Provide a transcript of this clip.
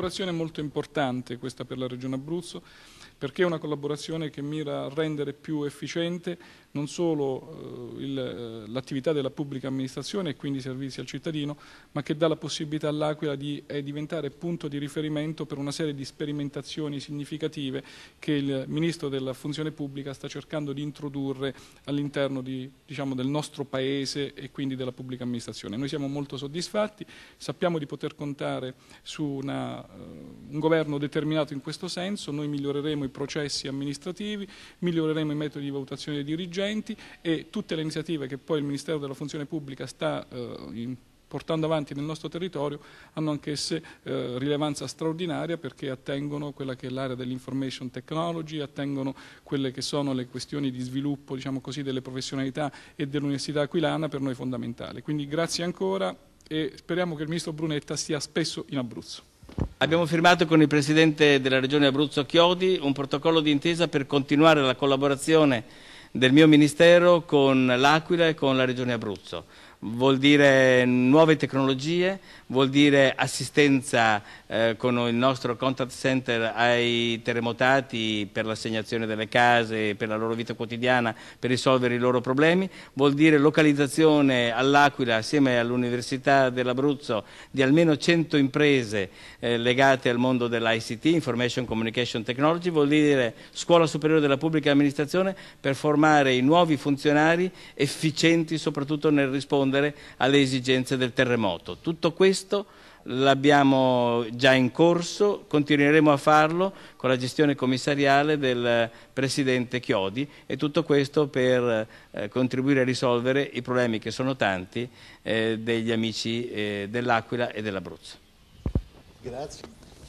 collaborazione molto importante questa per la Regione Abruzzo perché è una collaborazione che mira a rendere più efficiente non solo eh, eh, l'attività della pubblica amministrazione e quindi i servizi al cittadino, ma che dà la possibilità all'Aquila di eh, diventare punto di riferimento per una serie di sperimentazioni significative che il Ministro della Funzione Pubblica sta cercando di introdurre all'interno di, diciamo, del nostro Paese e quindi della pubblica amministrazione. Noi siamo molto soddisfatti, sappiamo di poter contare su una un governo determinato in questo senso, noi miglioreremo i processi amministrativi, miglioreremo i metodi di valutazione dei dirigenti e tutte le iniziative che poi il Ministero della Funzione Pubblica sta eh, portando avanti nel nostro territorio hanno anch'esse eh, rilevanza straordinaria perché attengono quella che è l'area dell'information technology, attengono quelle che sono le questioni di sviluppo diciamo così, delle professionalità e dell'Università Aquilana per noi fondamentale. Quindi grazie ancora e speriamo che il Ministro Brunetta sia spesso in Abruzzo. Abbiamo firmato con il Presidente della Regione Abruzzo Chiodi un protocollo di intesa per continuare la collaborazione del mio Ministero con l'Aquila e con la Regione Abruzzo vuol dire nuove tecnologie, vuol dire assistenza eh, con il nostro contact center ai terremotati per l'assegnazione delle case, per la loro vita quotidiana, per risolvere i loro problemi, vuol dire localizzazione all'Aquila assieme all'Università dell'Abruzzo di almeno 100 imprese eh, legate al mondo dell'ICT, Information Communication Technology, vuol dire scuola superiore della pubblica amministrazione per formare i nuovi funzionari efficienti soprattutto nel rispondere rispondere alle esigenze del terremoto. Tutto questo l'abbiamo già in corso, continueremo a farlo con la gestione commissariale del Presidente Chiodi e tutto questo per eh, contribuire a risolvere i problemi che sono tanti eh, degli amici eh, dell'Aquila e dell'Abruzzo. Grazie.